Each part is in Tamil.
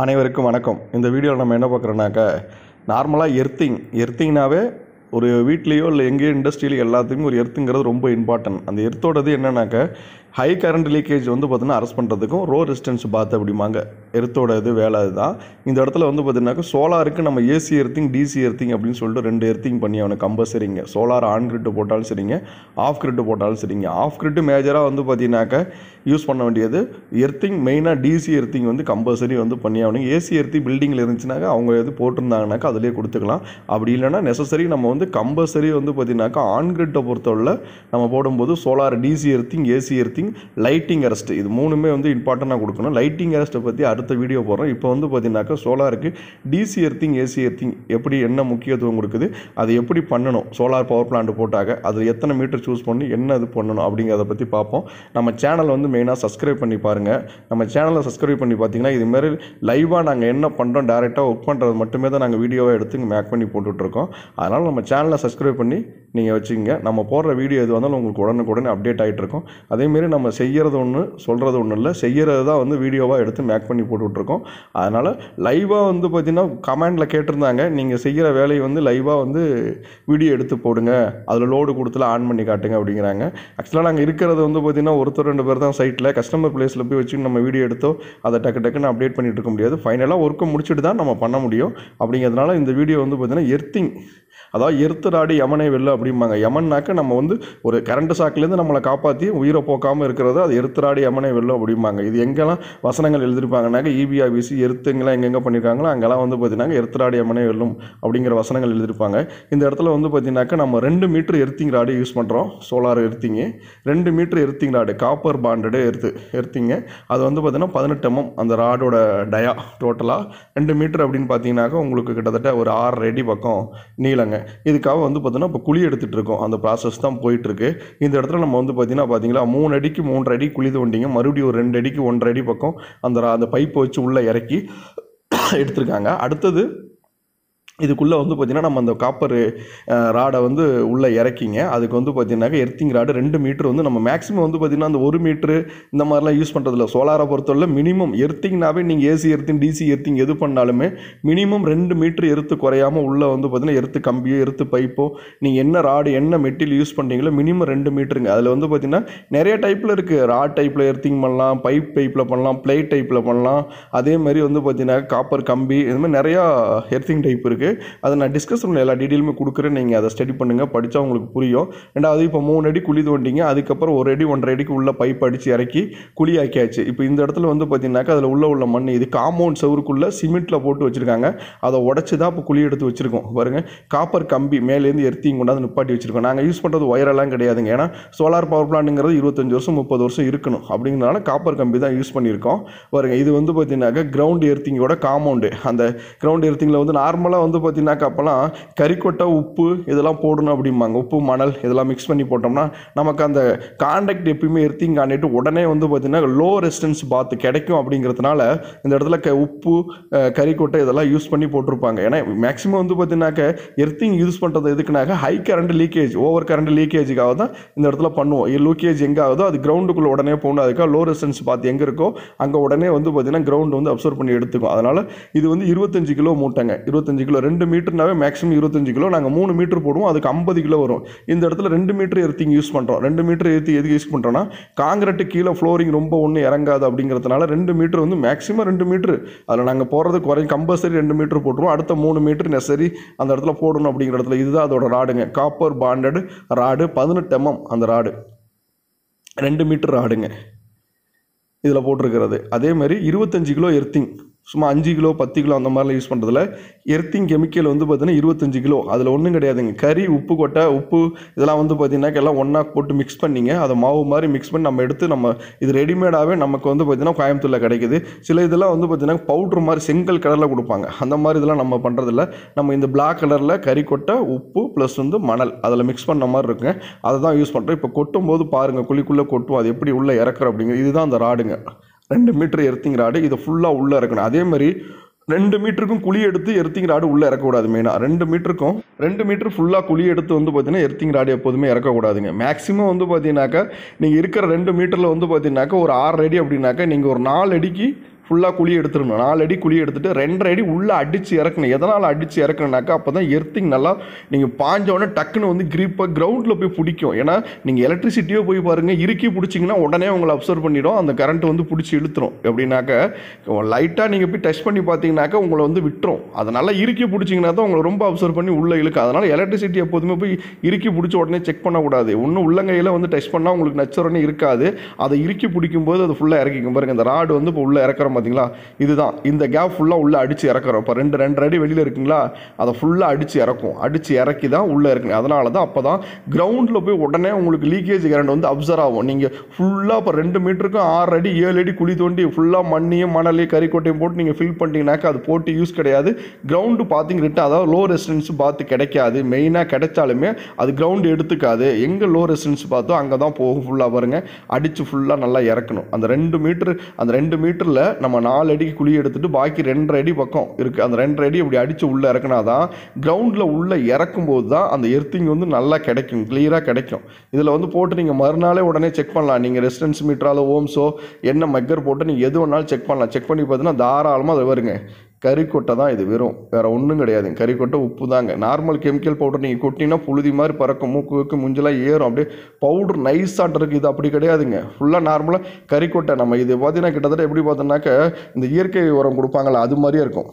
அனைவருக்கும் வணக்கம் இந்த வீடியோவில் நம்ம என்ன பார்க்குறோன்னாக்கா நார்மலாக எர்த்திங் எர்த்திங்னாவே ஒரு வீட்லேயோ இல்லை எங்கேயோ இண்டஸ்ட்ரியிலையோ எல்லாத்துக்கும் ஒரு எர்த்துங்கிறது ரொம்ப இம்பார்ட்டன்ட் அந்த எர்த்தோடது என்னன்னாக்க ஹை கரண்ட் லீக்கேஜ் வந்து பார்த்தீங்கன்னா அரெஸ்ட் பண்ணுறதுக்கும் ரோ ரெசிஸ்டன்ஸ் பார்த்து அப்படிம்பாங்க எர்த்தோட இது வேலை இதுதான் இந்த இடத்துல வந்து பார்த்தீங்கன்னாக்க சோலாருக்கு நம்ம ஏசி எர்த்திங் டிசி எர்த்திங் அப்படின்னு சொல்லிட்டு ரெண்டு எர்த்திங் பண்ணி அவனுக்கு கம்பல்சரிங்க சோலார் ஆன் கிரிட்டு போட்டாலும் சரிங்க ஆஃப் கிரிட்டு போட்டாலும் சரிங்க ஆஃப் கிரிட்டு மேஜராக வந்து பார்த்தீங்கன்னாக்க யூஸ் பண்ண வேண்டியது எர்த்திங் மெயினாக டிசி எர்த்திங் வந்து கம்பல்சரி வந்து பண்ணி ஆகணுங்க ஏசி எர்த்தி பில்டிங்கில் இருந்துச்சுனாக்கா அவங்க எது போட்டிருந்தாங்கனாக்கா அதிலே கொடுத்துக்கலாம் அப்படி இல்லைனா நெசசரி நம்ம வந்து வந்து கம்பல்சரி வந்து பார்த்திங்கனாக்கா ஆன்கிரிட்டை பொறுத்தவரை நம்ம போடும்போது solar DC earthing AC earthing lighting arrest இது மூணுமே வந்து இம்பார்ட்டண்டாக கொடுக்கணும் லைட்டிங் அரெஸ்ட்டை பற்றி அடுத்த வீடியோ போடுறோம் இப்போ வந்து பார்த்திங்கனாக்கா சோலாருக்கு டிசி எர்த்திங் ஏசி எர்த்திங் எப்படி என்ன முக்கியத்துவம் கொடுக்குது அது எப்படி பண்ணணும் சோலார் பவர் பிளான்ட் போட்டாக அது எத்தனை மீட்டர் சூஸ் பண்ணி என்ன இது பண்ணணும் அப்படிங்கிறத பற்றி பார்ப்போம் நம்ம சேனல் வந்து மெயினாக சப்ஸ்கிரைப் பண்ணி பாருங்கள் நம்ம சேனலை சப்ஸ்கிரைப் பண்ணி பார்த்தீங்கன்னா இதுமாரி லைவாக நாங்கள் என்ன பண்ணுறோம் டேரெக்டாக ஒர்க் பண்ணுறது மட்டுமே தான் நாங்கள் வீடியோவாக எடுத்து மேக் பண்ணி போட்டுட்ருக்கோம் அதனால் நம்ம சேனலை சப்ஸ்கிரைப் பண்ணி நீங்கள் வச்சுக்கோங்க நம்ம போடுற வீடியோ எது வந்தாலும் உங்களுக்கு உடனுக்குடனே அப்டேட் ஆகிட்டு இருக்கும் அதேமாரி நம்ம செய்கிறது ஒன்று சொல்கிறது ஒன்றும் இல்லை செய்கிறது தான் வந்து வீடியோவாக எடுத்து மேக் பண்ணி போட்டுட்ருக்கோம் அதனால் லைவாக வந்து பார்த்திங்கன்னா கமெண்டில் கேட்டிருந்தாங்க நீங்கள் செய்கிற வேலையை வந்து லைவாக வந்து வீடியோ எடுத்து போடுங்க அதில் லோடு கொடுத்துல ஆன் பண்ணி காட்டுங்க அப்படிங்கிறாங்க ஆக்சுவலாக நாங்கள் இருக்கிறது வந்து பார்த்திங்கன்னா ஒருத்தர் ரெண்டு பேர் தான் சைட்டில் கஸ்டமர் பிளேஸில் போய் வச்சு நம்ம வீடியோ எடுத்தோ அதை டக்கு டக்குன்னு அப்டேட் பண்ணிகிட்டு இருக்க முடியாது ஃபைனலாக ஒர்க்கை முடிச்சுட்டு தான் நம்ம பண்ண முடியும் அப்படிங்கிறதுனால இந்த வீடியோ வந்து பார்த்திங்கன்னா எர்த்திங் அதாவது எருத்தராடி யமனை வெல்லு அப்படிம்பாங்க யமன்னாக்க நம்ம வந்து ஒரு கரண்ட் சாக்கிலேருந்து நம்மளை காப்பாற்றி உயிரை போக்காமல் இருக்கிறது அது எருத்தராடி யமனை வெல்லு அப்படிம்பாங்க இது எங்கெல்லாம் வசனங்கள் எழுதியிருப்பாங்கனாக்க இபி ஆபிசி எருத்துங்களாம் எங்கெங்கே பண்ணியிருக்காங்களோ அங்கெல்லாம் வந்து பார்த்தீங்கன்னா எருத்தராடி யமனை வெல்லும் அப்படிங்கிற வசனங்கள் எழுதியிருப்பாங்க இந்த இடத்துல வந்து பார்த்தீங்கன்னாக்க நம்ம ரெண்டு மீட்ரு எர்த்திங் ராடு யூஸ் பண்ணுறோம் சோலார் எர்த்திங்கு ரெண்டு metre earthing rod copper bonded earth எர்த்திங்க அது வந்து பார்த்தீங்கன்னா பதினெட்டு எம்எம் அந்த ராடோட டயா டோட்டலாக ரெண்டு மீட்ரு அப்படின்னு பார்த்தீங்கன்னாக்கா உங்களுக்கு கிட்டத்தட்ட ஒரு ஆறு அடி பக்கம் நீளம் கொடுக்குறாங்க இதுக்காக வந்து பார்த்தீங்கன்னா இப்போ குழி எடுத்துகிட்டு இருக்கோம் அந்த ப்ராசஸ் தான் போயிட்டுருக்கு இந்த இடத்துல நம்ம வந்து பார்த்தீங்கன்னா பார்த்தீங்களா மூணு அடிக்கு மூன்று அடி குழி தோண்டிங்க மறுபடியும் ஒரு ரெண்டு அடிக்கு ஒன்றரை அடி பக்கம் அந்த அந்த பைப்பை வச்சு உள்ளே இறக்கி எடுத்திருக்காங்க அடுத்தது இதுக்குள்ளே வந்து பார்த்திங்கன்னா நம்ம அந்த காப்பர் ராடை வந்து உள்ளே இறக்கிங்க அதுக்கு வந்து பார்த்திங்கனாக்கா எர்த்திங் ராடு ரெண்டு மீட்ரு வந்து நம்ம மேக்ஸிமம் வந்து பார்த்திங்கன்னா அந்த ஒரு மீட்ரு இந்த மாதிரிலாம் யூஸ் பண்ணுறதில்ல சோலாரை பொறுத்தவரையில் மினிமம் எர்த்திங்னாவே நீங்கள் ஏசி எர்த்திங் டிசி எர்த்திங் எது பண்ணாலுமே மினிமம் ரெண்டு மீட்ரு எருத்து குறையாமல் உள்ளே வந்து பார்த்திங்கன்னா எர்த்து கம்பியோ எருத்து பைப்போ நீங்கள் என்ன ராடு என்ன மெட்டீரியல் யூஸ் பண்ணுறீங்களோ மினிமம் ரெண்டு மீட்ருங்க அதில் வந்து பார்த்திங்கன்னா நிறைய டைப்பில் இருக்குது ராட் டைப்பில் எர்த்திங் பண்ணலாம் பைப் டைப்பில் பண்ணலாம் பிளேட் டைப்பில் பண்ணலாம் அதே மாதிரி வந்து பார்த்திங்கன்னா காப்பர் கம்பி இது மாதிரி நிறையா எர்த்திங் டைப் இருக்குது இருக்குது அதை நான் டிஸ்கஸ் பண்ண எல்லா டீட்டெயிலுமே கொடுக்குறேன் நீங்கள் அதை ஸ்டடி பண்ணுங்கள் படித்தா உங்களுக்கு புரியும் ரெண்டாவது இப்போ மூணு அடி குழி தோண்டிங்க அதுக்கப்புறம் ஒரு அடி ஒன்றரை அடிக்கு உள்ள பைப் அடித்து இறக்கி குழியாக்கியாச்சு இப்போ இந்த இடத்துல வந்து பார்த்தீங்கன்னாக்கா அதில் உள்ள உள்ள மண் இது காம்பவுண்ட் செவருக்குள்ளே சிமெண்ட்டில் போட்டு வச்சுருக்காங்க அதை உடச்சி தான் இப்போ குழி எடுத்து வச்சுருக்கோம் பாருங்கள் காப்பர் கம்பி மேலேருந்து எர்த்தியும் கொண்டாந்து நிப்பாட்டி வச்சுருக்கோம் நாங்கள் யூஸ் பண்ணுறது ஒயரெல்லாம் கிடையாதுங்க ஏன்னா சோலார் பவர் பிளான்ட்டுங்கிறது இருபத்தஞ்சி வருஷம் முப்பது வருஷம் இருக்கணும் அப்படிங்கிறனால காப்பர் கம்பி தான் யூஸ் பண்ணியிருக்கோம் பாருங்கள் இது வந்து பார்த்தீங்கன்னாக்கா கிரவுண்ட் எர்த்திங்கோட காம்பவுண்டு அந்த கிரவுண்ட் எர்த்திங்கில் வந்து நார்மலாக வந்து வந்து பார்த்திங்கனாக்கா அப்போலாம் கறிக்கொட்டை உப்பு இதெல்லாம் போடணும் அப்படிம்பாங்க உப்பு மணல் இதெல்லாம் மிக்ஸ் பண்ணி போட்டோம்னா நமக்கு அந்த காண்டாக்ட் எப்பயுமே எர்த்திங் காண்டிட்டு உடனே வந்து பார்த்திங்கன்னா லோ ரெசிஸ்டன்ஸ் பாத்து கிடைக்கும் அப்படிங்கிறதுனால இந்த இடத்துல க உப்பு கறிக்கொட்டை இதெல்லாம் யூஸ் பண்ணி போட்டிருப்பாங்க ஏன்னா மேக்ஸிமம் வந்து பார்த்திங்கனாக்க எர்த்திங் யூஸ் பண்ணுறது எதுக்குனாக்கா high current leakage over current லீக்கேஜுக்காக தான் இந்த இடத்துல பண்ணுவோம் லீக்கேஜ் எங்கே ஆகுதோ அது கிரவுண்டுக்குள்ளே உடனே போகணும் அதுக்காக லோ ரெசிஸ்டன்ஸ் பாத்து எங்கே இருக்கோ அங்கே உடனே வந்து பார்த்திங்கன்னா கிரௌண்ட் வந்து அப்சர்வ் பண்ணி எடுத்துக்கும் அதனால் இது வந்து இருபத்தஞ்சு கிலோ மூட்டைங்க இருபத்தஞ்சு கிலோ ரெண்டு மீட்டர்னாவே மேக்ஸிமம் இருபத்தஞ்சு கிலோ நாங்கள் மூணு மீட்டர் போடுவோம் அதுக்கு ஐம்பது கிலோ வரும் இந்த இடத்துல ரெண்டு மீட்டர் எர்த்திங் யூஸ் பண்ணுறோம் ரெண்டு மீட்டர் எர்த்தி எதுக்கு யூஸ் பண்ணுறோன்னா காங்கிரட்டு கீழே ஃப்ளோரிங் ரொம்ப ஒன்று இறங்காது அப்படிங்கிறதுனால ரெண்டு மீட்டர் வந்து மேக்ஸிமம் ரெண்டு மீட்டர் அதில் நாங்கள் போகிறது குறை கம்பல்சரி ரெண்டு மீட்டர் போட்டுருவோம் அடுத்த மூணு மீட்டர் நெசரி அந்த இடத்துல போடணும் அப்படிங்கிற இடத்துல இதுதான் அதோட ராடுங்க காப்பர் பாண்டட் ராடு பதினெட்டு எம்எம் அந்த ராடு ரெண்டு மீட்டர் ராடுங்க இதில் போட்டிருக்கிறது அதேமாதிரி இருபத்தஞ்சு கிலோ எர்த்திங் சும்மா அஞ்சு கிலோ பத்து கிலோ அந்த மாதிரிலாம் யூஸ் பண்ணுறதுல எர்த்திங் கெமிக்கல் வந்து பார்த்திங்கன்னா இருபத்தஞ்சு கிலோ அதில் ஒன்றும் கிடையாதுங்க கறி உப்பு கொட்டை உப்பு இதெல்லாம் வந்து பார்த்திங்கனாக்க எல்லாம் ஒன்றா போட்டு மிக்ஸ் பண்ணிங்க அதை மாவு மாதிரி மிக்ஸ் பண்ணி நம்ம எடுத்து நம்ம இது ரெடிமேடாகவே நமக்கு வந்து பார்த்திங்கன்னா கோயம்புத்தூரில் கிடைக்குது சில இதெல்லாம் வந்து பார்த்திங்கன்னா பவுட்ரு மாதிரி செங்கல் கலரில் கொடுப்பாங்க அந்த மாதிரி இதெல்லாம் நம்ம பண்ணுறதில்ல நம்ம இந்த பிளாக் கலரில் கறி கொட்டை உப்பு ப்ளஸ் வந்து மணல் அதில் மிக்ஸ் பண்ண மாதிரி இருக்குங்க அதை தான் யூஸ் பண்ணுறோம் இப்போ கொட்டும் போது பாருங்கள் குழிக்குள்ளே கொட்டும் அது எப்படி உள்ளே இறக்குற அப்படிங்கிறது இதுதான் அந்த ராடுங்க ரெண்டு மீட்டர் எர்த்திங் ராடு ஃபுல்லாக உள்ளே இறக்கணும் அதே மாதிரி ரெண்டு மீட்டருக்கும் குழி எடுத்து எர்த்திங் ராடு உள்ளே இறக்கக்கூடாது மெயினாக ரெண்டு மீட்டருக்கும் ரெண்டு மீட்டர் ஃபுல்லாக குழி எடுத்து வந்து பார்த்தீங்கன்னா எர்த்திங் ராடு எப்போதுமே இறக்கக்கூடாதுங்க மேக்ஸிமம் வந்து பார்த்தீங்கன்னாக்கா நீங்கள் இருக்கிற ரெண்டு மீட்டரில் வந்து பார்த்தீங்கன்னாக்கா ஒரு ஆறு அடி அப்படின்னாக்கா நீங்கள் ஒரு நாலு அடிக்கு ஃபுல்லாக குழி எடுத்துடணும் நாலு அடி குழி எடுத்துகிட்டு ரெண்டரை அடி உள்ளே அடித்து இறக்கணும் எதனால் அடித்து இறக்கணுனாக்கா அப்போ தான் எர்த்திங் நல்லா நீங்கள் பாஞ்சோடனே டக்குன்னு வந்து கிரீப்பாக கிரவுண்டில் போய் பிடிக்கும் ஏன்னா நீங்கள் எலக்ட்ரிசிட்டியோ போய் பாருங்கள் இறுக்கி பிடிச்சிங்கன்னா உடனே உங்களை அப்சர்வ் பண்ணிடும் அந்த கரண்ட் வந்து பிடிச்சி இழுத்துரும் எப்படின்னாக்கா லைட்டாக நீங்கள் போய் டச் பண்ணி பார்த்தீங்கன்னாக்கா உங்களை வந்து விட்டுரும் அதனால் இறுக்கி பிடிச்சிங்கன்னா தான் உங்களை ரொம்ப அப்சர்வ் பண்ணி உள்ளே இழுக்கும் அதனால் எலக்ட்ரிசிட்டி எப்போதுமே போய் இறுக்கி பிடிச்ச உடனே செக் பண்ணக்கூடாது ஒன்றும் உள்ளங்கையில் வந்து டச் பண்ணால் உங்களுக்கு நச்சுரன்னு இருக்காது அதை இறுக்கி பிடிக்கும்போது அது ஃபுல்லாக இறக்கிக்கும் பாருங்கள் இந்த ராடு வந்து இப்போ உள்ளே இறக்குற பார்த்தீங்களா இதுதான் இந்த கேப் ஃபுல்லாக உள்ளே அடித்து இறக்குறோம் இப்போ ரெண்டு ரெண்டு அடி வெளியில் இருக்குங்களா அதை ஃபுல்லாக அடித்து இறக்கும் அடித்து இறக்கி தான் உள்ளே இருக்கு அதனால தான் அப்போ தான் கிரவுண்டில் போய் உடனே உங்களுக்கு லீக்கேஜ் கரண்ட் வந்து அப்சர்வ் ஆகும் நீங்கள் ஃபுல்லாக இப்போ ரெண்டு மீட்டருக்கும் ஆறு அடி ஏழு அடி குழி தோண்டி ஃபுல்லாக மண்ணையும் மணலையும் கறிக்கோட்டையும் போட்டு நீங்கள் ஃபில் பண்ணிட்டீங்கனாக்கா அது போட்டு யூஸ் கிடையாது கிரவுண்டு பார்த்திங்கிட்ட அதாவது லோ ரெசிடென்ஸ் பார்த்து கிடைக்காது மெயினாக கிடைச்சாலுமே அது கிரவுண்டு எடுத்துக்காது எங்கே லோ ரெசிடென்ஸ் பார்த்தோ அங்கே தான் போகும் ஃபுல்லாக பாருங்கள் அடித்து ஃபுல்லாக நல்லா இறக்கணும் அந்த ரெண்டு மீட்டர் அந்த ரெண்டு மீட்டரில் நம்ம நம்ம நாலு அடிக்கு குழி எடுத்துட்டு பாக்கி ரெண்டரை அடி பக்கம் இருக்குது அந்த ரெண்டரை அடி இப்படி அடித்து உள்ளே இறக்குனா தான் கிரவுண்டில் உள்ளே இறக்கும்போது தான் அந்த எர்த்திங் வந்து நல்லா கிடைக்கும் கிளியராக கிடைக்கும் இதில் வந்து போட்டு நீங்கள் மறுநாளே உடனே செக் பண்ணலாம் நீங்கள் ரெசிடென்ஸ் மீட்டராலோ ஓம்ஸோ என்ன மெக்கர் போட்டு நீங்கள் எது வேணாலும் செக் பண்ணலாம் செக் பண்ணி பார்த்தீங்கன்னா தாராளமாக அது வருங்க கறிக்கொட்டை தான் இது வெறும் வேறு ஒன்றும் கிடையாது கறிக்கொட்டை உப்பு தாங்க நார்மல் கெமிக்கல் பவுடர் நீங்கள் கொட்டினா புழுதி மாதிரி பறக்கும் வைக்க மூஞ்செல்லாம் ஏறும் அப்படியே பவுடர் நைஸாக இருக்குது இது அப்படி கிடையாதுங்க ஃபுல்லாக நார்மலாக கறிக்கொட்டை நம்ம இது பார்த்தீங்கன்னா கிட்டத்தட்ட எப்படி பார்த்தோம்னாக்க இந்த இயற்கை உரம் கொடுப்பாங்களா அது மாதிரியே இருக்கும்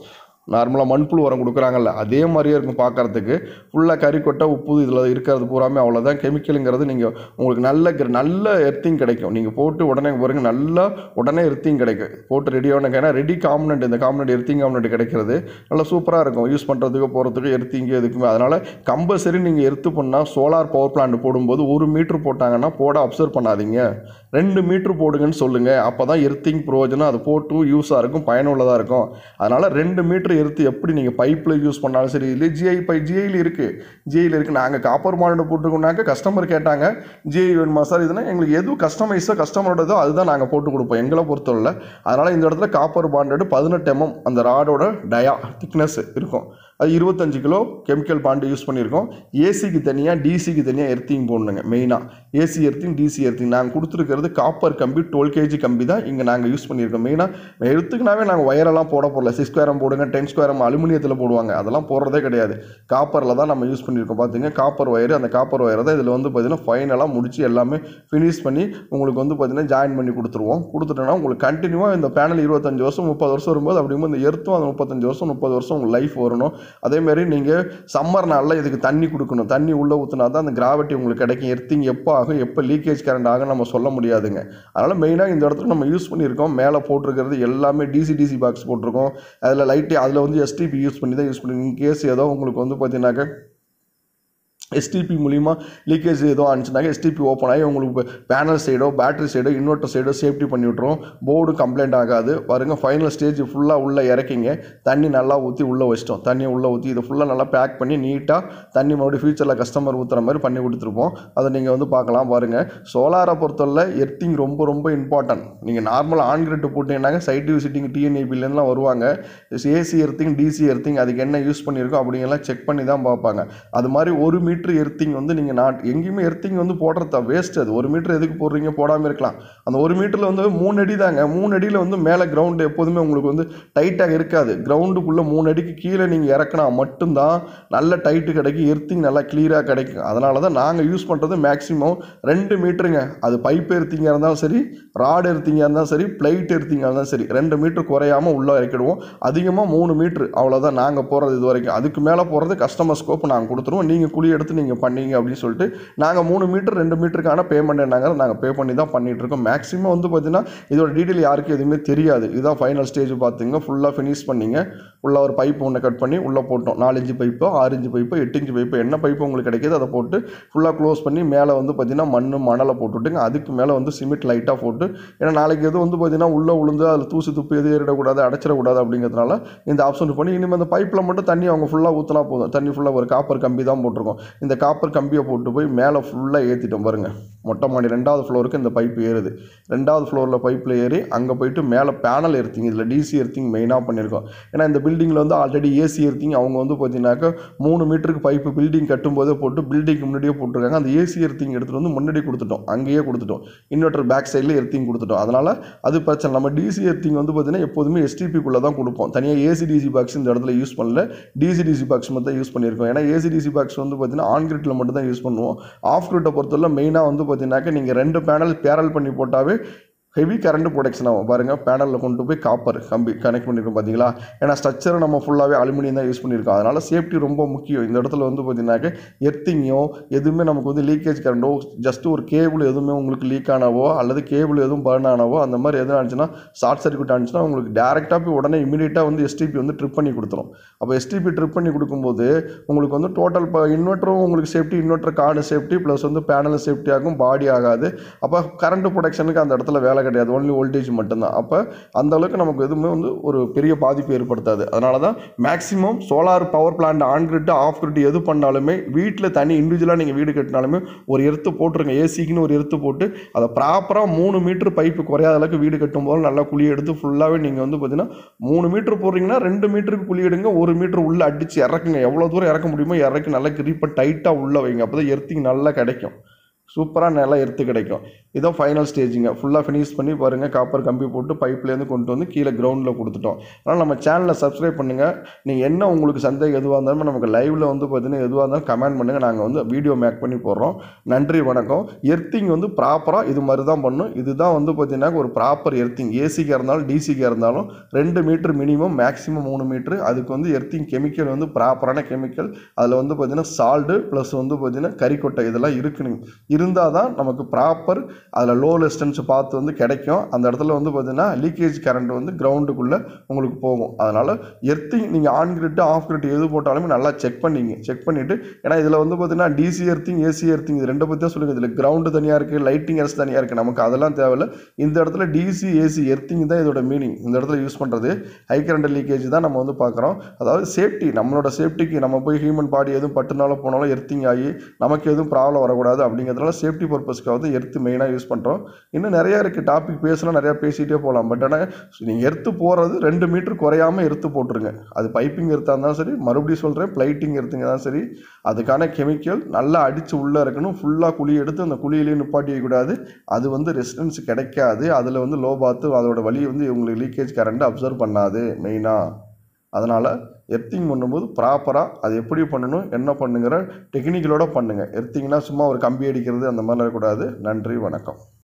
நார்மலாக மண்புழு உரம் கொடுக்குறாங்கல்ல அதே மாதிரியே இருக்கும் பார்க்குறதுக்கு ஃபுல்லாக கறி கொட்டை உப்பு இதில் இருக்கிறது பூராமே அவ்வளோதான் கெமிக்கலுங்கிறது நீங்கள் உங்களுக்கு நல்ல நல்ல எர்த்திங் கிடைக்கும் நீங்கள் போட்டு உடனே பாருங்க நல்லா உடனே எர்த்திங் கிடைக்கும் போட்டு ரெடி ஆனக்கு ஏன்னா ரெடி காம்பனண்ட் இந்த காம்பனண்ட் எர்த்திங் காம்பனண்ட் கிடைக்கிறது நல்லா சூப்பராக இருக்கும் யூஸ் பண்ணுறதுக்கு போகிறதுக்கு எர்த்திங்க எதுக்குமே அதனால் கம்பல்சரி நீங்கள் எர்த்து பண்ணால் சோலார் பவர் பிளான்ட் போடும்போது ஒரு மீட்ரு போட்டாங்கன்னா போட அப்சர்வ் பண்ணாதீங்க ரெண்டு மீட்ரு போடுங்கன்னு சொல்லுங்கள் அப்போ தான் எர்த்திங் ப்ரோஜனம் அது போட்டு யூஸாக இருக்கும் பயனுள்ளதாக இருக்கும் அதனால் ரெண்டு மீட்ரு வீட்டில் எடுத்து எப்படி நீங்கள் பைப்பில் யூஸ் பண்ணாலும் சரி இல்லை ஜிஐ பை ஜிஐயில் இருக்குது ஜிஐயில் இருக்குது நாங்கள் காப்பர் மாடல் போட்டுக்கோனாக்க கஸ்டமர் கேட்டாங்க ஜிஐ வேணுமா சார் இதுனா எங்களுக்கு எதுவும் கஸ்டமைஸோ கஸ்டமரோடதோ அதுதான் நாங்கள் போட்டு கொடுப்போம் எங்களை பொறுத்தவரை அதனால் இந்த இடத்துல காப்பர் பாண்டடு பதினெட்டு எம்எம் அந்த ராடோட டயா திக்னஸ் இருக்கும் அது இருபத்தஞ்சு கிலோ கெமிக்கல் பாண்டு யூஸ் பண்ணியிருக்கோம் ஏசிக்கு தனியாக டிசிக்கு தனியாக எர்த்திங் போடணுங்க மெயினாக ஏசி எர்த்திங் டிசி எர்த்திங் நாங்கள் கொடுத்துருக்கிறது காப்பர் கம்பி டுவெல் கேஜி கம்பி தான் இங்கே நாங்கள் யூஸ் பண்ணியிருக்கோம் மெயினாக எடுத்துக்கினாவே நாங்கள் ஒயரெல்லாம் போட போடல சிக்ஸ் ஸ்கொயரம் போடுங்க டென் ஸ்கொயரம் அலுமினியத்தில் போடுவாங்க அதெல்லாம் போடுறதே கிடையாது காப்பரில் தான் நம்ம யூஸ் பண்ணியிருக்கோம் பார்த்துங்க காப்பர் ஒயர் அந்த காப்பர் ஒயர் தான் இதில் வந்து பார்த்திங்கன்னா ஃபைனலாக முடிச்சு எல்லாமே ஃபினிஷ் பண்ணி உங்களுக்கு வந்து பார்த்திங்கன்னா ஜாயின் பண்ணி கொடுத்துருவோம் கொடுத்துட்டோன்னா உங்களுக்கு கண்டினியூவாக இந்த பேனல் இருபத்தஞ்சு வருஷம் முப்பது வருஷம் வரும்போது அப்படிங்கும்போது இந்த எர்த்தும் அந்த முப்பத்தஞ்சு வருஷம் முப்பது வருஷம் உங்களுக்கு லைஃப் வரணும் அதேமாரி நீங்கள் சம்மர் நாளில் இதுக்கு தண்ணி கொடுக்கணும் தண்ணி உள்ளே ஊற்றினா தான் அந்த கிராவிட்டி உங்களுக்கு கிடைக்கும் எர்த்திங் எப்போ ஆகும் எப்போ லீக்கேஜ் கரண்ட் ஆகும் நம்ம சொல்ல முடியாதுங்க அதனால் மெயினாக இந்த இடத்துல நம்ம யூஸ் பண்ணியிருக்கோம் மேலே போட்டிருக்கிறது எல்லாமே டிசி டிசி பாக்ஸ் போட்டிருக்கோம் அதில் லைட்டு அதில் வந்து எஸ்டிபி யூஸ் பண்ணி தான் யூஸ் பண்ணி இன்கேஸ் ஏதோ உங்களுக்கு வந்து பார்த்தீங்கன்னாக்க எஸ்டிபி மூலிமா லீக்கேஜ் ஏதோ ஆனிச்சுனாக்க எஸ்டிபி ஓப்பன் ஆகி உங்களுக்கு பேனல் சைடோ பேட்டரி சைடோ இன்வெர்ட்டர் சைடோ சேஃப்டி பண்ணி விட்ருவோம் போர்டு கம்ப்ளைண்ட் ஆகாது பாருங்கள் ஃபைனல் ஸ்டேஜ் ஃபுல்லாக உள்ளே இறக்கிங்க தண்ணி நல்லா ஊற்றி உள்ளே வச்சிட்டோம் தண்ணி உள்ளே ஊற்றி இதை ஃபுல்லாக நல்லா பேக் பண்ணி நீட்டாக தண்ணி மறுபடியும் ஃபியூச்சரில் கஸ்டமர் ஊற்றுற மாதிரி பண்ணி கொடுத்துருப்போம் அதை நீங்கள் வந்து பார்க்கலாம் பாருங்கள் சோலாரை பொறுத்தவரை எர்த்திங் ரொம்ப ரொம்ப இம்பார்ட்டன்ட் நீங்கள் நார்மல் ஆன்கிரிட்டு போட்டிங்கன்னாங்க சைட் விசிட்டிங் டிஎன்ஏபிலேருந்துலாம் வருவாங்க ஏசி எர்த்திங் டிசி எர்த்திங் அதுக்கு என்ன யூஸ் பண்ணியிருக்கோம் அப்படிங்கலாம் செக் பண்ணி தான் பார்ப்பாங்க அது மாதிரி ஒரு மீட்டர் மீட்ரு எர்த்திங் வந்து நீங்கள் நாட் எங்கேயுமே எர்த்திங் வந்து போடுறதா வேஸ்ட் அது ஒரு மீட்ரு எதுக்கு போடுறீங்க போடாமல் இருக்கலாம் அந்த ஒரு மீட்டரில் வந்து மூணு அடி தாங்க மூணு அடியில் வந்து மேலே கிரவுண்டு எப்போதுமே உங்களுக்கு வந்து டைட்டாக இருக்காது கிரவுண்டுக்குள்ளே மூணு அடிக்கு கீழே நீங்கள் இறக்கினா மட்டும்தான் நல்ல டைட்டு கிடைக்கும் எர்த்திங் நல்லா கிளியராக கிடைக்கும் அதனால தான் நாங்கள் யூஸ் பண்ணுறது மேக்ஸிமம் ரெண்டு மீட்டருங்க அது பைப் எர்த்திங்காக இருந்தாலும் சரி ராடு எர்த்திங்காக இருந்தாலும் சரி பிளைட் எர்த்திங்காக இருந்தாலும் சரி ரெண்டு மீட்ரு குறையாமல் உள்ளே இறக்கிடுவோம் அதிகமாக மூணு மீட்ரு அவ்வளோதான் நாங்கள் போகிறது இது வரைக்கும் அதுக்கு மேலே போகிறது கஸ்டமர் ஸ்கோப் நாங்கள் கொடுத்துருவோம் நீங்கள் குழி எடுத்து எடுத்து நீங்கள் பண்ணீங்க அப்படின்னு சொல்லிட்டு நாங்கள் மூணு மீட்டர் ரெண்டு மீட்டருக்கான பேமெண்ட் என்னங்கிறத நாங்கள் பே பண்ணி தான் பண்ணிகிட்ருக்கோம் மேக்ஸிமம் வந்து பார்த்திங்கன்னா இதோட டீட்டெயில் யாருக்கும் எதுவுமே தெரியாது இதுதான் ஃபைனல் ஸ்டேஜ் பார்த்துங்க ஃபுல்லாக ஃபினிஷ் பண்ணிங்க உள்ளே ஒரு பைப் ஒன்று கட் பண்ணி உள்ளே போட்டோம் நாலஞ்சு பைப்போ ஆரஞ்சு பைப்போ எட்டு இஞ்சு பைப்பு என்ன பைப்பு உங்களுக்கு கிடைக்கிது அதை போட்டு ஃபுல்லாக க்ளோஸ் பண்ணி மேலே வந்து பார்த்திங்கன்னா மண் மணலை போட்டுவிட்டுங்க அதுக்கு மேலே வந்து சிமெண்ட் லைட்டாக போட்டு ஏன்னா நாளைக்கு எதுவும் வந்து பார்த்திங்கன்னா உள்ளே உளுந்து அதில் தூசு துப்பு எதுவும் ஏறிடக்கூடாது அடைச்சிடக்கூடாது அப்படிங்கிறதுனால இந்த ஆப்ஷன் பண்ணி இனிமேல் அந்த பைப்பில் மட்டும் தண்ணி அவங்க ஃபுல்லாக ஊற்றினா போதும் தண்ணி ஃபுல்லாக ஒரு காப்பர் கம்பி தான் போட்டிருக்கோம் இந்த காப்பர் கம்பியை போட்டு போய் மேலே ஃபுல்லாக ஏற்றிட்டோம் பாருங்கள் மொட்டை மாடி ரெண்டாவது ஃப்ளோருக்கு இந்த பைப் ஏறுது ரெண்டாவது ஃப்ளோரில் பைப்பில் ஏறி அங்கே போயிட்டு மேலே பேனல் எர்த்திங் இதில் டிசி எர்த்திங் மெயினாக பண்ணியிருக்கோம் ஏன்னா இந்த பில்டிங்கில் வந்து ஆல்ரெடி ஏசி எர்த்திங் அவங்க வந்து பார்த்தீங்கன்னாக்கா மூணு மீட்டருக்கு பைப்பு பில்டிங் கட்டும்போதே போட்டு பில்டிங்க்கு முன்னாடியே போட்டிருக்காங்க அந்த ஏசி எர்த்திங் எடுத்துகிட்டு வந்து முன்னாடி கொடுத்துட்டோம் அங்கேயே கொடுத்துட்டோம் இன்வெர்டர் பேக் சைடில் எர்த்திங் கொடுத்துட்டோம் அதனால் அது பிரச்சனை நம்ம டிசி எர்த்திங் வந்து பார்த்திங்கன்னா எப்போதுமே எஸ்டிபிக்குள்ளே தான் கொடுப்போம் தனியாக ஏசிடிசி பாக்ஸ் இந்த இடத்துல யூஸ் பண்ணல டிசிடிசி பாக்ஸ் மட்டும் யூஸ் பண்ணியிருக்கோம் ஏன்னா ஏசிடிசி பாக்ஸ் வந்து பார்த்திங்கன்னா ஆன் கிரிட்டில் மட்டும் தான் யூஸ் பண்ணுவோம் ஆஃப் கிரிட்டை பொறுத்தவரை மெயினாக வந்து பார்த்தீங்கன்னாக்கா நீங்கள் ரெண்டு பேனல் பேரல் பண்ணி போட்டாவே ஹெவி கரண்ட் ப்ரொடக்ஷன் ஆகும் பாருங்கள் பேனலில் கொண்டு போய் காப்பர் கம்பி கனெக்ட் பண்ணியிருக்கோம் பார்த்தீங்களா ஏன்னா ஸ்ட்ரக்சரை நம்ம ஃபுல்லாகவே அலுமினியம் தான் யூஸ் பண்ணியிருக்கோம் அதனால் சேஃப்டி ரொம்ப முக்கியம் இந்த இடத்துல வந்து பார்த்திங்கனாக்க எர்த்திங்கோ எதுவுமே நமக்கு வந்து லீக்கேஜ் கரண்டோ ஜஸ்ட் ஒரு கேபிள் எதுவுமே உங்களுக்கு லீக் ஆனவோ அல்லது கேபிள் எதுவும் பர்ன் ஆனவோ அந்த மாதிரி எதுவும் ஆனிச்சுன்னா ஷார்ட் சர்க்கியூட் ஆனிச்சுன்னா உங்களுக்கு டேரெக்டாக போய் உடனே இமீடியட்டாக வந்து எஸ்டிபி வந்து ட்ரிப் பண்ணி கொடுத்துரும் அப்போ எஸ்டிபி ட்ரிப் பண்ணி கொடுக்கும்போது உங்களுக்கு வந்து டோட்டல் இப்போ இன்வெர்ட்டரும் உங்களுக்கு safety inverter guard safety plus வந்து பேனல் சேஃப்டி ஆகும் பாடி ஆகாது அப்போ கரண்ட் ப்ரொடக்ஷனுக்கு அந்த இடத்துல வேலை கிடையாது ஓன்லி வோல்டேஜ் மட்டும்தான் அப்போ அந்த அளவுக்கு நமக்கு எதுவுமே வந்து ஒரு பெரிய பாதிப்பு ஏற்படுத்தாது அதனால தான் maximum solar power plant on grid off grid எது பண்ணாலுமே வீட்டில் தனி இண்டிவிஜுவலாக நீங்கள் வீடு கட்டினாலுமே ஒரு எடுத்து போட்டுருங்க ஏசிக்குன்னு ஒரு எடுத்து போட்டு அதை ப்ராப்பராக மூணு மீட்ரு பைப்பு குறையாத அளவுக்கு வீடு கட்டும் போது நல்லா குழி எடுத்து ஃபுல்லாகவே நீங்கள் வந்து பார்த்தீங்கன்னா மூணு மீட்ரு போடுறீங்கன்னா ரெண்டு மீட்டருக்கு குழி எடுங்க ஒரு மீட்டர் உள்ளே அடித்து இறக்குங்க எவ்வளோ தூரம் இறக்க முடியுமோ இறக்கி நல்லா கிரிப்பை டைட்டாக உள்ளே வைங்க அப்போ தான் எர்த்திங் நல்லா கிடைக்கும் சூப்பராக நல்லா எர்த்து கிடைக்கும் இதோ ஃபைனல் ஸ்டேஜிங்க ஃபுல்லாக ஃபினிஷ் பண்ணி பாருங்கள் காப்பர் கம்பி போட்டு பைப்லேருந்து கொண்டு வந்து கீழே கிரவுண்டில் கொடுத்துட்டோம் ஆனால் நம்ம சேனலை சப்ஸ்கிரைப் பண்ணுங்கள் நீங்கள் என்ன உங்களுக்கு சந்தேகம் எதுவாக இருந்தாலும் நமக்கு லைவில் வந்து பார்த்திங்கன்னா எதுவாக இருந்தாலும் கமெண்ட் பண்ணுங்கள் நாங்கள் வந்து வீடியோ மேக் பண்ணி போடுறோம் நன்றி வணக்கம் எர்த்திங் வந்து ப்ராப்பராக இது மாதிரி தான் பண்ணும் இதுதான் வந்து பார்த்திங்கன்னா ஒரு ப்ராப்பர் எர்த்திங் ஏசிக்காக இருந்தாலும் டிசிக்காக இருந்தாலும் ரெண்டு மீட்ரு மினிமம் மேக்ஸிமம் மூணு மீட்ரு அதுக்கு வந்து எர்த்திங் கெமிக்கல் வந்து ப்ராப்பரான கெமிக்கல் அதில் வந்து பார்த்திங்கன்னா சால்டு ப்ளஸ் வந்து பார்த்திங்கன்னா கறிக்கொட்டை இதெல்லாம் இருக்குது இருந்தால் தான் நமக்கு ப்ராப்பர் அதில் லோ ரெசிஸ்டன்ஸ் பார்த்து வந்து கிடைக்கும் அந்த இடத்துல வந்து பார்த்திங்கன்னா லீக்கேஜ் கரண்ட் வந்து கிரவுண்டுக்குள்ளே உங்களுக்கு போகும் அதனால் எர்த்திங் நீங்கள் ஆன் கிரிட் ஆஃப் கிரிட் எது போட்டாலுமே நல்லா செக் பண்ணிங்க செக் பண்ணிவிட்டு ஏன்னா இதில் வந்து பார்த்திங்கன்னா டிசி எர்த்திங் ஏசி எர்த்திங் இது ரெண்டு பற்றி தான் சொல்லுங்கள் இதில் கிரவுண்டு தனியாக இருக்குது லைட்டிங் எர்ஸ் தனியாக இருக்குது நமக்கு அதெல்லாம் தேவையில்லை இந்த இடத்துல டிசி ஏசி எர்த்திங் தான் இதோட மீனிங் இந்த இடத்துல யூஸ் பண்ணுறது ஹை கரண்ட் லீக்கேஜ் தான் நம்ம வந்து பார்க்குறோம் அதாவது சேஃப்டி நம்மளோட சேஃப்டிக்கு நம்ம போய் ஹியூமன் பாடி எதுவும் பட்டுனாலும் போனாலும் எர்த்திங் ஆகி நமக்கு எதுவும் ப்ராப்ளம் வரக்கூடாது அப்படிங்கிறதுல அதனால் சேஃப்டி பர்பஸ்க்காக வந்து எர்த்து மெயினாக யூஸ் பண்ணுறோம் இன்னும் நிறையா இருக்குது டாபிக் பேசினா நிறையா பேசிகிட்டே போகலாம் பட் ஆனால் நீங்கள் எர்த்து போகிறது ரெண்டு மீட்ரு குறையாமல் எர்த்து போட்டுருங்க அது பைப்பிங் எர்த்தாக இருந்தாலும் சரி மறுபடியும் சொல்கிறேன் ப்ளைட்டிங் எர்த்துங்க தான் சரி அதுக்கான கெமிக்கல் நல்லா அடித்து உள்ளே இருக்கணும் ஃபுல்லாக குழி எடுத்து அந்த குழியிலேயே நிப்பாட்டி கூடாது அது வந்து ரெசிடென்ஸ் கிடைக்காது அதில் வந்து லோ பாத்து அதோட வழியை வந்து இவங்களுக்கு லீக்கேஜ் கரண்ட்டு அப்சர்வ் பண்ணாது மெயினாக அதனால் எர்த்திங் பண்ணும்போது ப்ராப்பராக அது எப்படி பண்ணணும் என்ன பண்ணுங்கிற டெக்னிக்கலோடு பண்ணுங்கள் எர்த்திங்னால் சும்மா ஒரு கம்பி அடிக்கிறது அந்த மாதிரிலாம் இருக்கக்கூடாது நன்றி வணக்கம்